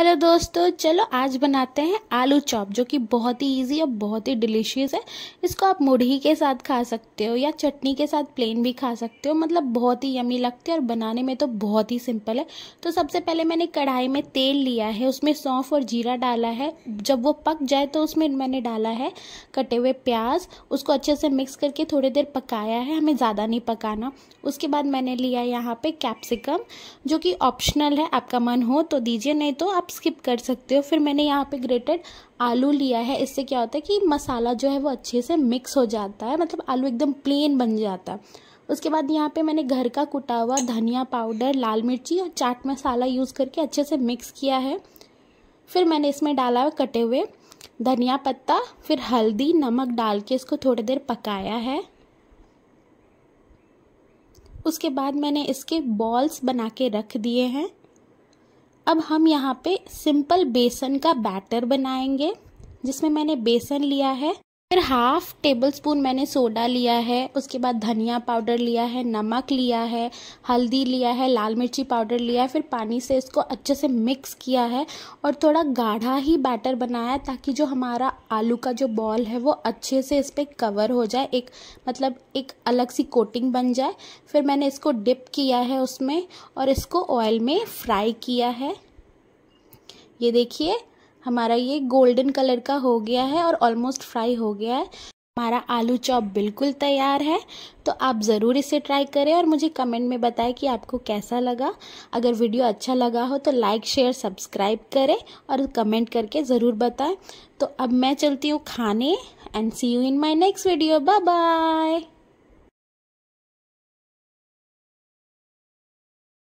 hello दोस्तों चलो आज बनाते हैं आलू चॉप जो कि बहुत ही इजी और बहुत ही डिलीशियस है इसको आप मुढ़ी के साथ खा सकते हो या चटनी के साथ प्लेन भी खा सकते हो मतलब बहुत ही यमी लगती है और बनाने में तो बहुत ही सिंपल है तो सबसे पहले मैंने कढ़ाई में तेल लिया है उसमें सौंफ और जीरा डाला है जब वो पक जाए तो उसमें मैंने डाला है कटे हुए प्याज उसको अच्छे से मिक्स करके थोड़ी देर पकाया है हमें ज़्यादा नहीं पकाना उसके बाद मैंने लिया यहाँ पर कैप्सिकम जो कि ऑप्शनल है आपका मन हो तो दीजिए नहीं तो आप स्किप कर सकते हो फिर मैंने यहाँ पे ग्रेटेड आलू लिया है इससे क्या होता है कि मसाला जो है वो अच्छे से मिक्स हो जाता है मतलब आलू एकदम प्लेन बन जाता है उसके बाद यहाँ पे मैंने घर का कुटा हुआ धनिया पाउडर लाल मिर्ची और चाट मसाला यूज़ करके अच्छे से मिक्स किया है फिर मैंने इसमें डाला हुआ कटे हुए धनिया पत्ता फिर हल्दी नमक डाल के इसको थोड़ी देर पकाया है उसके बाद मैंने इसके बॉल्स बना के रख दिए हैं अब हम यहाँ पे सिंपल बेसन का बैटर बनाएंगे जिसमें मैंने बेसन लिया है फिर हाफ टेबल स्पून मैंने सोडा लिया है उसके बाद धनिया पाउडर लिया है नमक लिया है हल्दी लिया है लाल मिर्ची पाउडर लिया है फिर पानी से इसको अच्छे से मिक्स किया है और थोड़ा गाढ़ा ही बैटर बनाया है ताकि जो हमारा आलू का जो बॉल है वो अच्छे से इस पर कवर हो जाए एक मतलब एक अलग सी कोटिंग बन जाए फिर मैंने इसको डिप किया है उसमें और इसको ऑयल में फ्राई किया है ये देखिए हमारा ये गोल्डन कलर का हो गया है और ऑलमोस्ट फ्राई हो गया है हमारा आलू चॉप बिल्कुल तैयार है तो आप ज़रूर इसे ट्राई करें और मुझे कमेंट में बताएं कि आपको कैसा लगा अगर वीडियो अच्छा लगा हो तो लाइक शेयर सब्सक्राइब करें और कमेंट करके ज़रूर बताएं तो अब मैं चलती हूँ खाने and see you in my next video bye bye